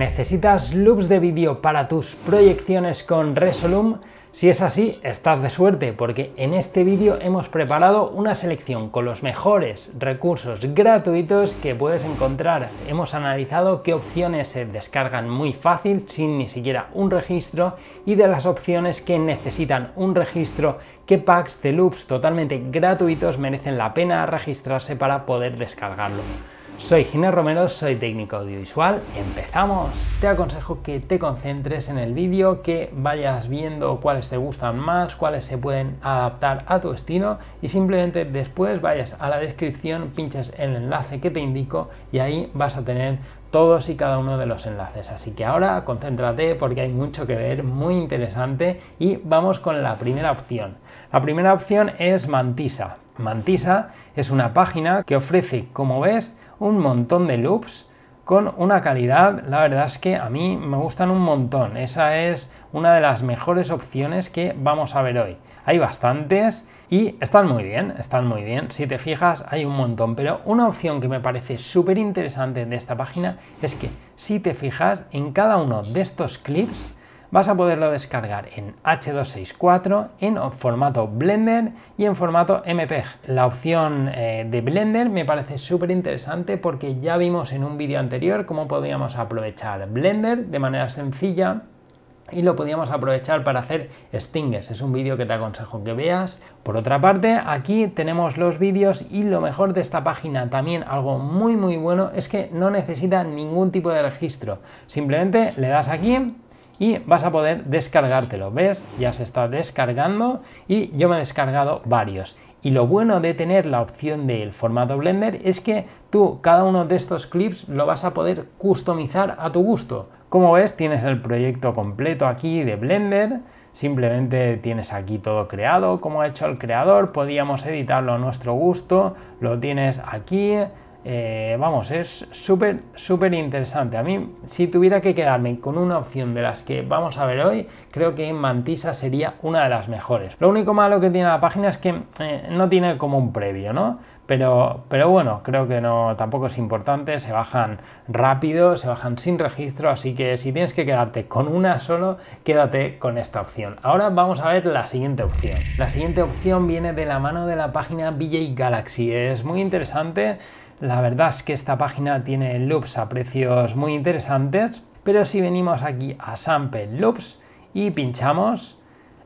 ¿Necesitas loops de vídeo para tus proyecciones con Resolum? Si es así, estás de suerte porque en este vídeo hemos preparado una selección con los mejores recursos gratuitos que puedes encontrar. Hemos analizado qué opciones se descargan muy fácil sin ni siquiera un registro y de las opciones que necesitan un registro, qué packs de loops totalmente gratuitos merecen la pena registrarse para poder descargarlo. Soy Ginés Romero, soy técnico audiovisual. ¡Empezamos! Te aconsejo que te concentres en el vídeo, que vayas viendo cuáles te gustan más, cuáles se pueden adaptar a tu estilo y simplemente después vayas a la descripción, pinches el enlace que te indico y ahí vas a tener todos y cada uno de los enlaces. Así que ahora concéntrate porque hay mucho que ver, muy interesante y vamos con la primera opción. La primera opción es Mantisa. Mantisa es una página que ofrece, como ves, un montón de loops con una calidad, la verdad es que a mí me gustan un montón. Esa es una de las mejores opciones que vamos a ver hoy. Hay bastantes y están muy bien, están muy bien. Si te fijas, hay un montón, pero una opción que me parece súper interesante de esta página es que si te fijas en cada uno de estos clips, vas a poderlo descargar en H264, en formato Blender y en formato MPEG. La opción eh, de Blender me parece súper interesante porque ya vimos en un vídeo anterior cómo podíamos aprovechar Blender de manera sencilla y lo podíamos aprovechar para hacer stingers. Es un vídeo que te aconsejo que veas. Por otra parte, aquí tenemos los vídeos y lo mejor de esta página, también algo muy muy bueno, es que no necesita ningún tipo de registro. Simplemente le das aquí y vas a poder descargártelo. ¿Ves? Ya se está descargando y yo me he descargado varios. Y lo bueno de tener la opción del formato Blender es que tú cada uno de estos clips lo vas a poder customizar a tu gusto. Como ves, tienes el proyecto completo aquí de Blender. Simplemente tienes aquí todo creado, como ha hecho el creador. Podíamos editarlo a nuestro gusto. Lo tienes aquí eh, vamos, es súper, súper interesante. A mí, si tuviera que quedarme con una opción de las que vamos a ver hoy, creo que Mantisa sería una de las mejores. Lo único malo que tiene la página es que eh, no tiene como un previo, ¿no? Pero, pero bueno, creo que no, tampoco es importante, se bajan rápido, se bajan sin registro, así que si tienes que quedarte con una solo, quédate con esta opción. Ahora vamos a ver la siguiente opción. La siguiente opción viene de la mano de la página BJ Galaxy, es muy interesante la verdad es que esta página tiene loops a precios muy interesantes, pero si venimos aquí a Sample Loops y pinchamos,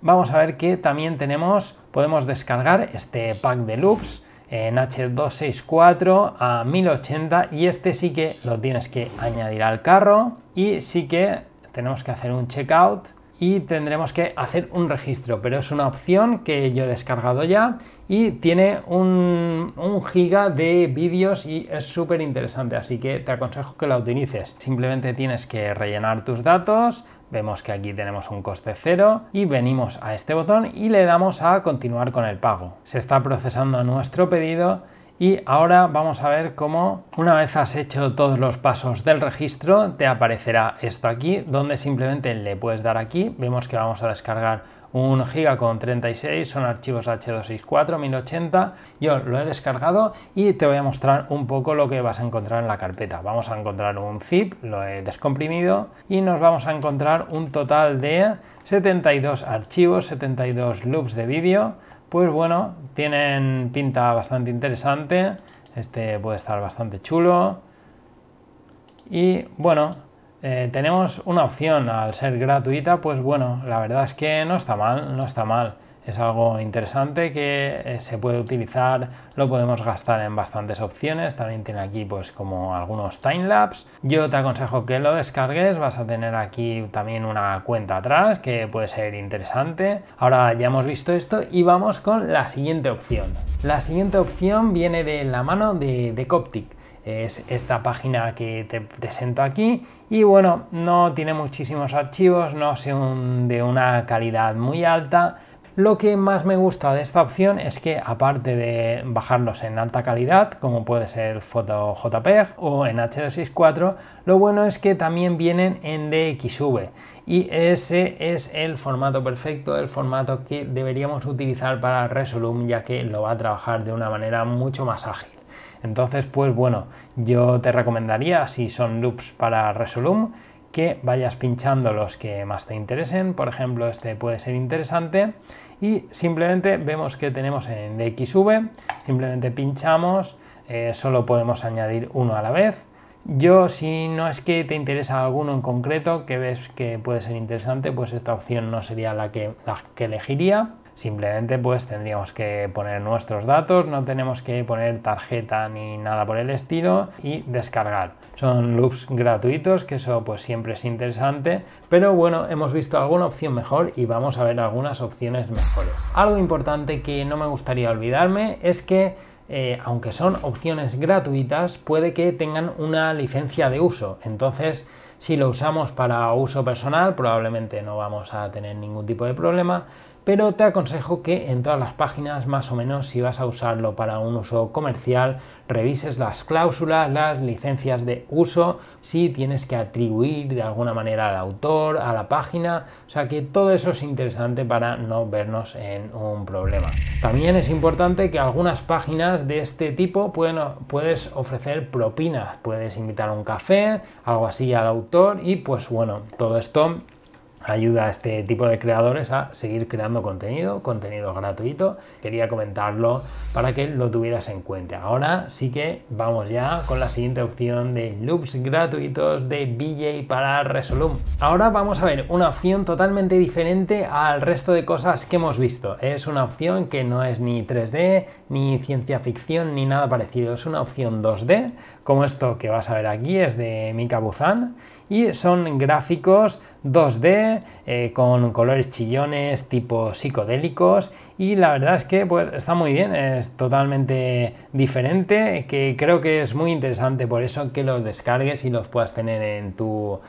vamos a ver que también tenemos, podemos descargar este pack de loops en H264 a 1080 y este sí que lo tienes que añadir al carro y sí que tenemos que hacer un checkout y tendremos que hacer un registro, pero es una opción que yo he descargado ya y tiene un, giga de vídeos y es súper interesante, así que te aconsejo que la utilices. Simplemente tienes que rellenar tus datos, vemos que aquí tenemos un coste cero y venimos a este botón y le damos a continuar con el pago. Se está procesando nuestro pedido y ahora vamos a ver cómo, una vez has hecho todos los pasos del registro, te aparecerá esto aquí, donde simplemente le puedes dar aquí. Vemos que vamos a descargar un giga con 36, son archivos H264 1080. Yo lo he descargado y te voy a mostrar un poco lo que vas a encontrar en la carpeta. Vamos a encontrar un zip, lo he descomprimido y nos vamos a encontrar un total de 72 archivos, 72 loops de vídeo pues bueno, tienen pinta bastante interesante. Este puede estar bastante chulo. Y bueno, eh, tenemos una opción al ser gratuita, pues bueno, la verdad es que no está mal, no está mal es algo interesante que eh, se puede utilizar, lo podemos gastar en bastantes opciones, también tiene aquí pues como algunos timelapse. Yo te aconsejo que lo descargues, vas a tener aquí también una cuenta atrás que puede ser interesante. Ahora ya hemos visto esto y vamos con la siguiente opción. La siguiente opción viene de la mano de, de Coptic es esta página que te presento aquí y bueno no tiene muchísimos archivos no son de una calidad muy alta lo que más me gusta de esta opción es que aparte de bajarlos en alta calidad, como puede ser foto JPEG o en H264, lo bueno es que también vienen en DXV y ese es el formato perfecto, el formato que deberíamos utilizar para Resolume ya que lo va a trabajar de una manera mucho más ágil. Entonces, pues bueno, yo te recomendaría si son loops para Resolume que vayas pinchando los que más te interesen, por ejemplo, este puede ser interesante y simplemente vemos que tenemos en DXV, simplemente pinchamos, eh, solo podemos añadir uno a la vez. Yo si no es que te interesa alguno en concreto que ves que puede ser interesante, pues esta opción no sería la la que elegiría. Simplemente pues tendríamos que poner nuestros datos, no tenemos que poner tarjeta ni nada por el estilo y descargar. Son loops gratuitos, que eso pues siempre es interesante, pero bueno, hemos visto alguna opción mejor y vamos a ver algunas opciones mejores. Algo importante que no me gustaría olvidarme es que eh, aunque son opciones gratuitas, puede que tengan una licencia de uso. Entonces, si lo usamos para uso personal, probablemente no vamos a tener ningún tipo de problema, pero te aconsejo que en todas las páginas, más o menos, si vas a usarlo para un uso comercial, revises las cláusulas, las licencias de uso, si tienes que atribuir de alguna manera al autor, a la página, o sea que todo eso es interesante para no vernos en un problema. También es importante que algunas páginas de este tipo pueden, puedes ofrecer propinas, puedes invitar a un café, algo así al autor y pues bueno, todo esto ayuda a este tipo de creadores a seguir creando contenido, contenido gratuito. Quería comentarlo para que lo tuvieras en cuenta. Ahora sí que vamos ya con la siguiente opción de loops gratuitos de BJ para Resolum. Ahora vamos a ver una opción totalmente diferente al resto de cosas que hemos visto. Es una opción que no es ni 3D, ni ciencia ficción, ni nada parecido. Es una opción 2D, como esto que vas a ver aquí, es de Mika Buzan y son gráficos 2D eh, con colores chillones tipo psicodélicos y la verdad es que pues, está muy bien, es totalmente diferente, que creo que es muy interesante por eso que los descargues y los puedas tener en tu,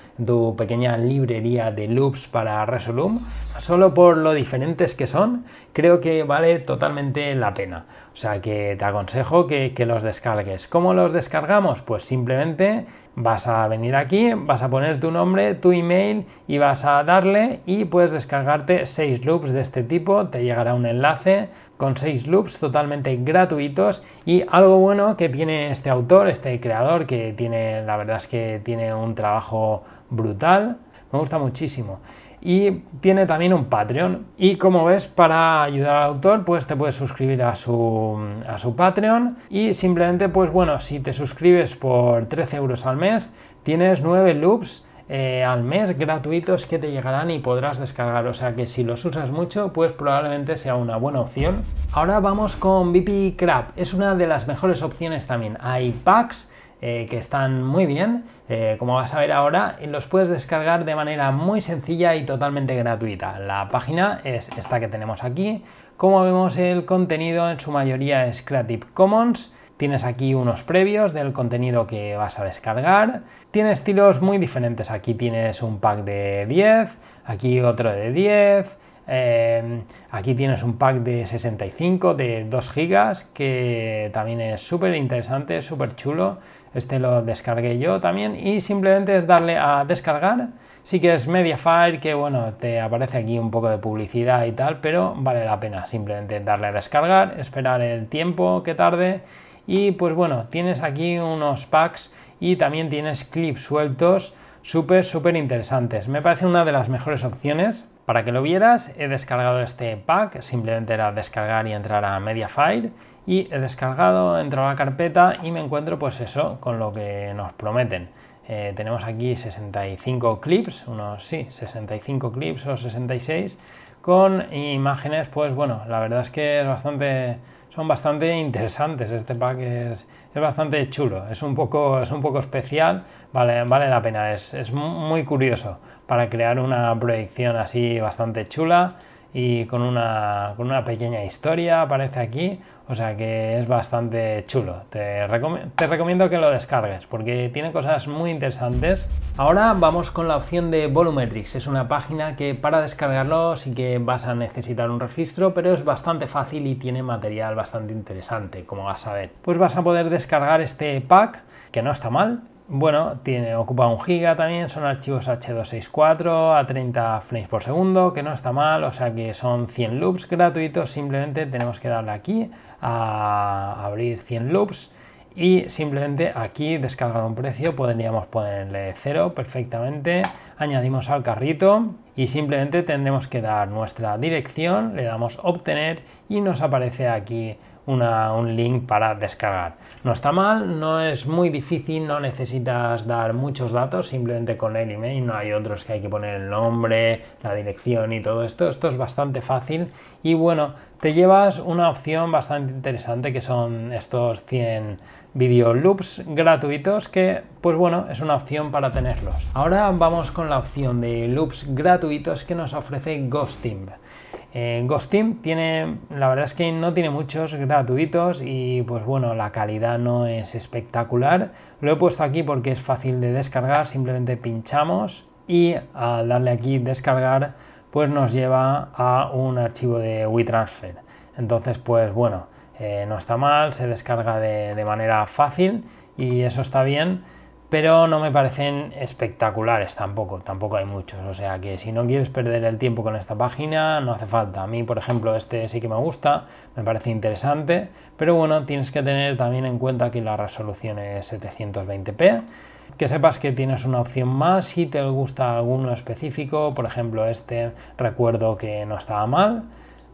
pequeña librería de loops para Resolume. solo por lo diferentes que son, creo que vale totalmente la pena. O sea que te aconsejo que, que los descargues. ¿Cómo los descargamos? Pues simplemente Vas a venir aquí, vas a poner tu nombre, tu email y vas a darle y puedes descargarte 6 loops de este tipo, te llegará un enlace con 6 loops totalmente gratuitos y algo bueno que tiene este autor, este creador que tiene, la verdad es que tiene un trabajo brutal, me gusta muchísimo y tiene también un Patreon. Y como ves, para ayudar al autor, pues te puedes suscribir a su, a Patreon y simplemente, pues bueno, si te suscribes por 13 euros al mes, tienes 9 loops eh, al mes gratuitos que te llegarán y podrás descargar. O sea que si los usas mucho, pues probablemente sea una buena opción. Ahora vamos con BP Crab. Es una de las mejores opciones también. Hay packs eh, que están muy bien. Eh, como vas a ver ahora, los puedes descargar de manera muy sencilla y totalmente gratuita. La página es esta que tenemos aquí. Como vemos, el contenido en su mayoría es Creative Commons. Tienes aquí unos previos del contenido que vas a descargar. Tiene estilos muy diferentes. Aquí tienes un pack de 10, aquí otro de 10. Em, aquí tienes un pack de 65 de 2 gigas que también es súper interesante, súper chulo. Este lo descargué yo también y simplemente es darle a descargar. Sí que es Mediafire, que bueno, te aparece aquí un poco de publicidad y tal, pero vale la pena simplemente darle a descargar, esperar el tiempo que tarde y pues bueno, tienes aquí unos packs y también tienes clips sueltos súper, súper interesantes. Me parece una de las mejores opciones. Para que lo vieras, he descargado este pack, simplemente era descargar y entrar a Mediafire y he descargado, he entrado a la carpeta y me encuentro pues eso con lo que nos prometen. Eh, tenemos aquí 65 clips, unos sí, 65 clips o 66 con imágenes, pues bueno, la verdad es que bastante, son bastante interesantes. Este pack es, bastante chulo, es un poco, es un poco especial, vale, vale la pena, es, es muy curioso para crear una proyección así bastante chula y con una, con una pequeña historia aparece aquí, o sea que es bastante chulo. Te, te recomiendo que lo descargues porque tiene cosas muy interesantes. Ahora vamos con la opción de Volumetrics, es una página que para descargarlo sí que vas a necesitar un registro, pero es bastante fácil y tiene material bastante interesante, como vas a ver. Pues vas a poder descargar este pack, que no está mal, bueno, tiene, ocupa un giga también, son archivos H264 a 30 frames por segundo, que no está mal, o sea que son 100 loops gratuitos, simplemente tenemos que darle aquí a abrir 100 loops y simplemente aquí descargar un precio, podríamos ponerle 0 perfectamente, añadimos al carrito y simplemente tendremos que dar nuestra dirección, le damos obtener y nos aparece aquí un link para descargar. No está mal, no es muy difícil, no necesitas dar muchos datos, simplemente con el email, no hay otros que hay que poner el nombre, la dirección y todo esto. Esto es bastante fácil y bueno, te llevas una opción bastante interesante que son estos 100 video loops gratuitos que pues bueno es una opción para tenerlos ahora vamos con la opción de loops gratuitos que nos ofrece ghosting eh, Ghost Team tiene, la verdad es que no tiene muchos gratuitos y pues bueno, la calidad no es espectacular. Lo he puesto aquí porque es fácil de descargar, simplemente pinchamos y al darle aquí descargar pues nos lleva a un archivo de Transfer. Entonces pues bueno, eh, no está mal, se descarga de manera fácil y eso está bien pero no me parecen espectaculares tampoco, tampoco hay muchos, o sea que si no quieres perder el tiempo con esta página, no hace falta. A mí, por ejemplo, este sí que me gusta, me parece interesante, pero bueno, tienes que tener también en cuenta que la resolución es 720p, que sepas que tienes una opción más si te gusta alguno específico, por ejemplo este recuerdo que no estaba mal,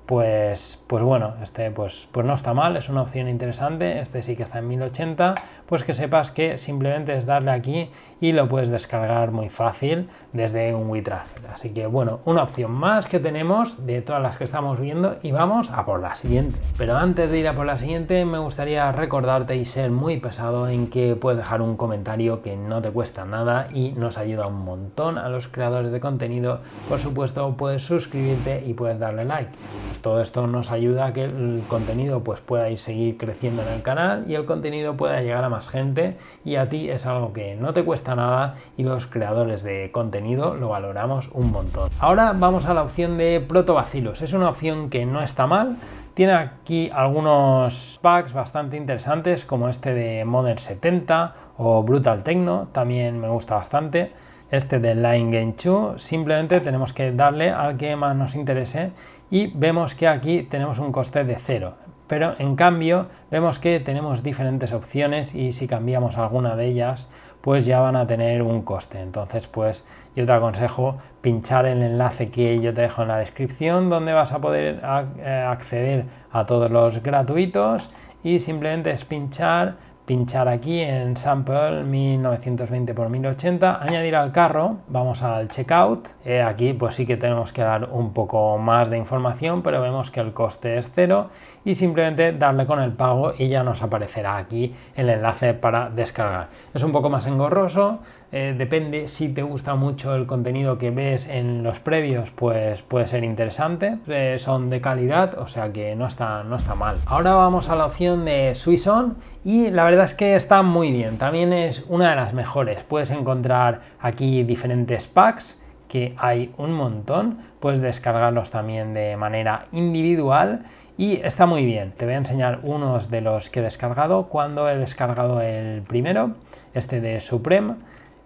pues, pues bueno, este pues, pues no está mal, es una opción interesante, este sí que está en 1080, pues que sepas que simplemente es darle aquí y lo puedes descargar muy fácil desde un WeTransfer. Así que bueno, una opción más que tenemos de todas las que estamos viendo y vamos a por la siguiente. Pero antes de ir a por la siguiente me gustaría recordarte y ser muy pesado en que puedes dejar un comentario que no te cuesta nada y nos ayuda un montón a los creadores de contenido. Por supuesto puedes suscribirte y puedes darle like. Pues todo esto nos ayuda a que el contenido pues pueda ir seguir creciendo en el canal y el contenido pueda llegar a más gente y a ti es algo que no te cuesta nada y los creadores de contenido lo valoramos un montón. Ahora vamos a la opción de protobacilos. Es una opción que no está mal, tiene aquí algunos packs bastante interesantes como este de Modern 70 o Brutal Techno, también me gusta bastante. Este de Line 2 simplemente tenemos que darle al que más nos interese y vemos que aquí tenemos un coste de cero pero en cambio vemos que tenemos diferentes opciones y si cambiamos alguna de ellas pues ya van a tener un coste entonces pues yo te aconsejo pinchar el enlace que yo te dejo en la descripción donde vas a poder eh, acceder a todos los gratuitos y simplemente es pinchar pinchar aquí en Sample 1920x1080, añadir al carro, vamos al checkout, eh, aquí pues sí que tenemos que dar un poco más de información, pero vemos que el coste es cero y simplemente darle con el pago y ya nos aparecerá aquí el enlace para descargar. Es un poco más engorroso, eh, depende si te gusta mucho el contenido que ves en los previos, pues puede ser interesante. Eh, son de calidad, o sea que no está, no está mal. Ahora vamos a la opción de Suizon y la verdad es que está muy bien. También es una de las mejores. Puedes encontrar aquí diferentes packs que hay un montón. Puedes descargarlos también de manera individual y está muy bien. Te voy a enseñar unos de los que he descargado. Cuando he descargado el primero, este de Supreme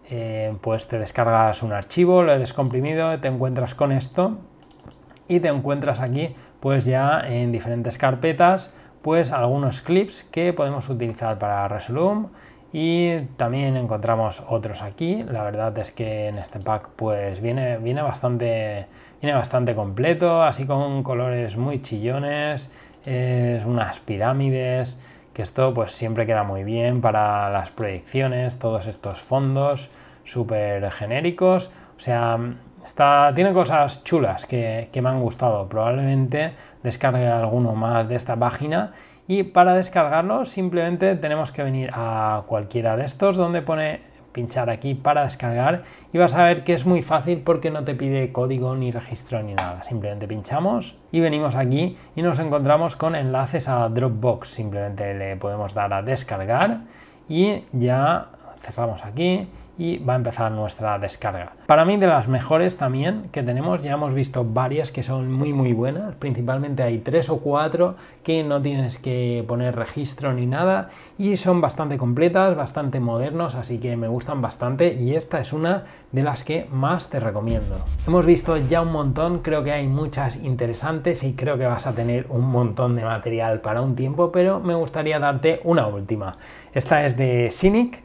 eh, pues te descargas un archivo, lo he descomprimido, te encuentras con esto y te encuentras aquí pues ya en diferentes carpetas pues algunos clips que podemos utilizar para Resolume y también encontramos otros aquí la verdad es que en este pack pues viene, bastante bastante completo así con colores muy chillones unas pirámides esto pues siempre queda muy bien para las proyecciones, todos estos fondos súper genéricos, o sea, está, tiene cosas chulas que, que me han gustado, probablemente descargue alguno más de esta página y para descargarlo simplemente tenemos que venir a cualquiera de estos donde pone pinchar aquí para descargar y vas a ver que es muy fácil porque no te pide código ni registro ni nada. Simplemente pinchamos y venimos aquí y nos encontramos con enlaces a Dropbox. Simplemente le podemos dar a descargar y ya cerramos aquí y va a empezar nuestra descarga. Para mí de las mejores también que tenemos, ya hemos visto varias que son muy muy buenas, principalmente hay tres o cuatro que no tienes que poner registro ni nada y son bastante completas, bastante modernos, así que me gustan bastante y esta es una de las que más te recomiendo. Hemos visto ya un montón, creo que hay muchas interesantes y creo que vas a tener un montón de material para un tiempo, pero me gustaría darte una última. Esta es de Cynic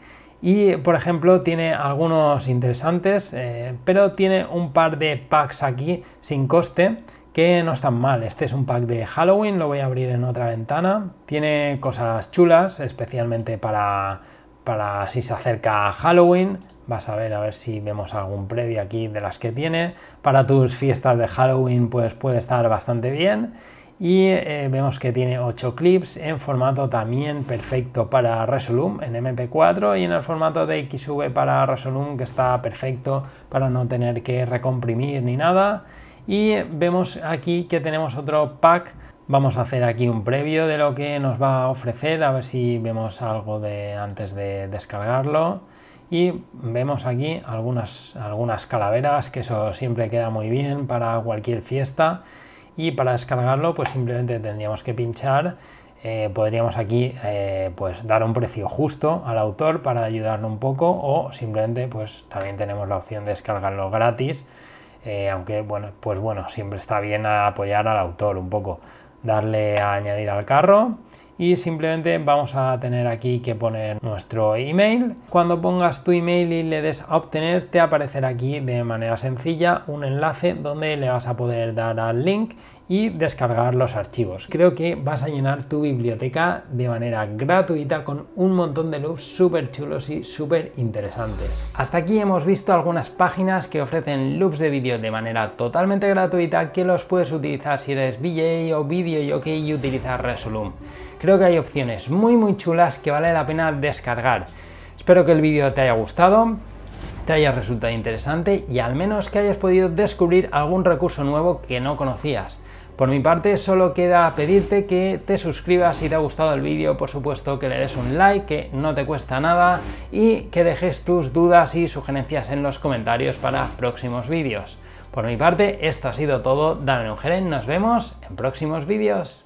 y por ejemplo tiene algunos interesantes, eh, pero tiene un par de packs aquí sin coste que no están mal. Este es un pack de Halloween, lo voy a abrir en otra ventana. Tiene cosas chulas, especialmente para, si se acerca Halloween. Vas a ver a ver si vemos algún previo aquí de las que tiene. Para tus fiestas de Halloween pues puede estar bastante bien y eh, vemos que tiene 8 clips en formato también perfecto para Resolume en MP4 y en el formato de XV para Resolume que está perfecto para no tener que recomprimir ni nada y vemos aquí que tenemos otro pack vamos a hacer aquí un previo de lo que nos va a ofrecer a ver si vemos algo de antes de descargarlo y vemos aquí algunas algunas calaveras que eso siempre queda muy bien para cualquier fiesta y para descargarlo pues simplemente tendríamos que pinchar eh, podríamos aquí eh, pues dar un precio justo al autor para ayudarlo un poco o simplemente pues también tenemos la opción de descargarlo gratis eh, aunque bueno pues bueno siempre está bien apoyar al autor un poco darle a añadir al carro y simplemente vamos a tener aquí que poner nuestro email. Cuando pongas tu email y le des a obtener, te aparecerá aquí de manera sencilla un enlace donde le vas a poder dar al link y descargar los archivos. Creo que vas a llenar tu biblioteca de manera gratuita con un montón de loops súper chulos y súper interesantes. Hasta aquí hemos visto algunas páginas que ofrecen loops de vídeo de manera totalmente gratuita que los puedes utilizar si eres VJ o video y utilizar Resolume. Creo que hay opciones muy muy chulas que vale la pena descargar. Espero que el vídeo te haya gustado te haya resultado interesante y al menos que hayas podido descubrir algún recurso nuevo que no conocías. Por mi parte, solo queda pedirte que te suscribas si te ha gustado el vídeo, por supuesto que le des un like, que no te cuesta nada, y que dejes tus dudas y sugerencias en los comentarios para próximos vídeos. Por mi parte, esto ha sido todo, dame un geren, nos vemos en próximos vídeos.